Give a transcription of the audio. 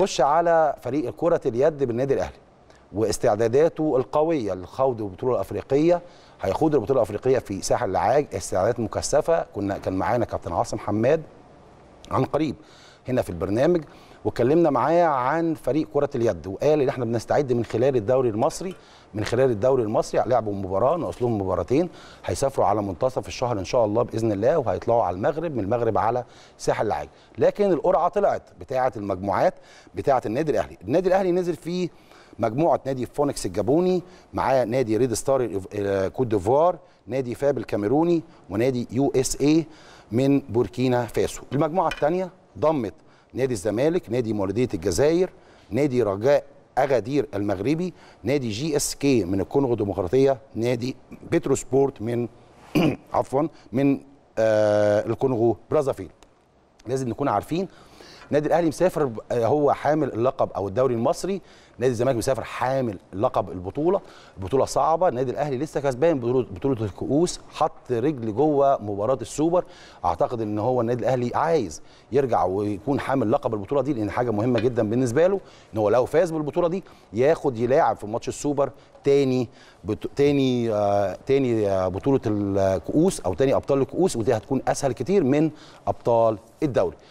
هنخش على فريق كرة اليد بالنادي الأهلي واستعداداته القوية لخوض البطولة الأفريقية هيخوض البطولة الأفريقية في ساحل العاج استعدادات مكثفة كنا كان معانا كابتن عاصم حماد عن قريب هنا في البرنامج واتكلمنا معاه عن فريق كره اليد وقال ان احنا بنستعد من خلال الدوري المصري من خلال الدوري المصري لعبوا مباراه ناقص لهم مباراتين هيسافروا على منتصف الشهر ان شاء الله باذن الله وهيطلعوا على المغرب من المغرب على ساحل العاج لكن القرعه طلعت بتاعه المجموعات بتاعه النادي الاهلي النادي الاهلي نزل فيه مجموعه نادي فونكس الجابوني معاه نادي ريد ستار آه، كوت ديفوار نادي فاب الكاميروني ونادي يو اس اي من بوركينا فاسو المجموعه الثانيه ضمت نادي الزمالك نادي مولوديه الجزائر نادي رجاء اغادير المغربي نادي جي اس كي من الكونغو الديمقراطيه نادي بترو سبورت من عفوا من آه الكونغو برازافيل لازم نكون عارفين النادي الاهلي مسافر آه، هو حامل اللقب او الدوري المصري نادي الزمالك مسافر حامل لقب البطوله البطوله صعبه النادي الاهلي لسه كسبان بطوله الكؤوس حط رجل جوه مباراه السوبر اعتقد ان هو النادي الاهلي عايز يرجع ويكون حامل لقب البطوله دي لان حاجه مهمه جدا بالنسبه له ان هو لو فاز بالبطوله دي ياخد يلاعب في ماتش السوبر تاني بط... تاني آه... تاني آه... بطوله الكؤوس او تاني ابطال الكؤوس ودي هتكون اسهل كتير من ابطال الدوري